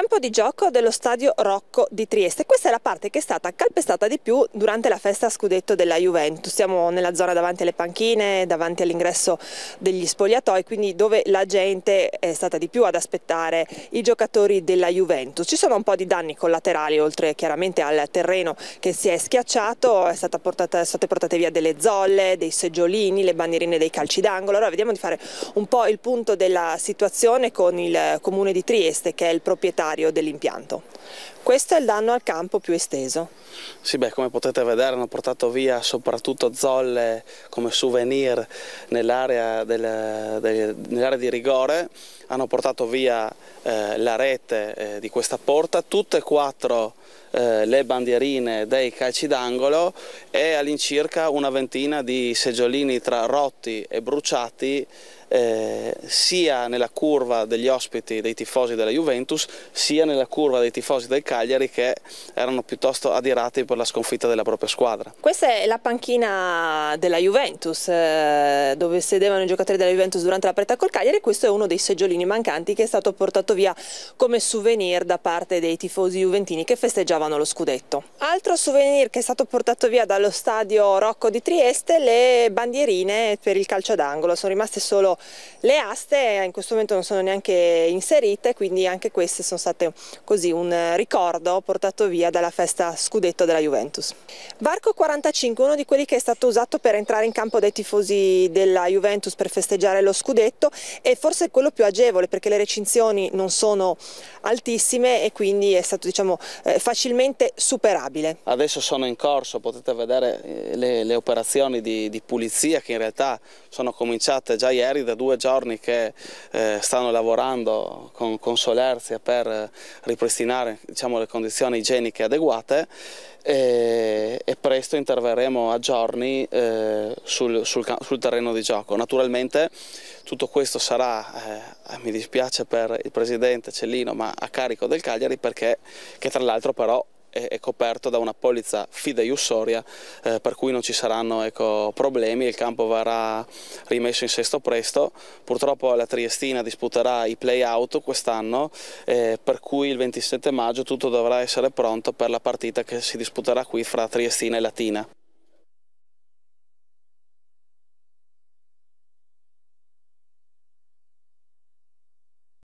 campo di gioco dello stadio Rocco di Trieste. Questa è la parte che è stata calpestata di più durante la festa scudetto della Juventus. Siamo nella zona davanti alle panchine, davanti all'ingresso degli spogliatoi, quindi dove la gente è stata di più ad aspettare i giocatori della Juventus. Ci sono un po' di danni collaterali, oltre chiaramente al terreno che si è schiacciato, sono state portate via delle zolle, dei seggiolini, le bandierine dei calci d'angolo. Allora vediamo di fare un po' il punto della situazione con il comune di Trieste che è il proprietario necessario dell'impianto. Questo è il danno al campo più esteso. Sì, beh, come potete vedere hanno portato via soprattutto zolle come souvenir nell'area nell di rigore, hanno portato via eh, la rete eh, di questa porta, tutte e quattro eh, le bandierine dei calci d'angolo e all'incirca una ventina di seggiolini tra rotti e bruciati eh, sia nella curva degli ospiti dei tifosi della Juventus sia nella curva dei tifosi del Cagliari che erano piuttosto adirati per la sconfitta della propria squadra. Questa è la panchina della Juventus eh, dove sedevano i giocatori della Juventus durante la partita col Cagliari e questo è uno dei seggiolini mancanti che è stato portato via come souvenir da parte dei tifosi juventini che festeggiavano lo scudetto. Altro souvenir che è stato portato via dallo stadio Rocco di Trieste le bandierine per il calcio d'angolo, sono rimaste solo le aste eh, in questo momento non sono neanche inserite, quindi anche queste sono state così un eh, ricordo portato via dalla festa scudetto della Juventus. Varco 45, uno di quelli che è stato usato per entrare in campo dai tifosi della Juventus per festeggiare lo scudetto e forse quello più agevole perché le recinzioni non sono altissime e quindi è stato diciamo, eh, facilmente superabile. Adesso sono in corso, potete vedere le, le operazioni di, di pulizia che in realtà sono cominciate già ieri da due giorni che eh, stanno lavorando con, con solerzia per eh, ripristinare diciamo, le condizioni igieniche adeguate e, e presto interverremo a giorni eh, sul, sul, sul, terreno di gioco. Naturalmente tutto questo sarà, eh, mi dispiace per il presidente Cellino, ma a carico del Cagliari perché, che tra l'altro però è, coperto da una polizza fideiussoria eh, per cui non ci saranno ecco, problemi, il campo verrà rimesso in sesto presto, purtroppo la Triestina disputerà i play-out quest'anno eh, per cui il 27 maggio tutto dovrà essere pronto per la partita che si disputerà qui fra Triestina e Latina.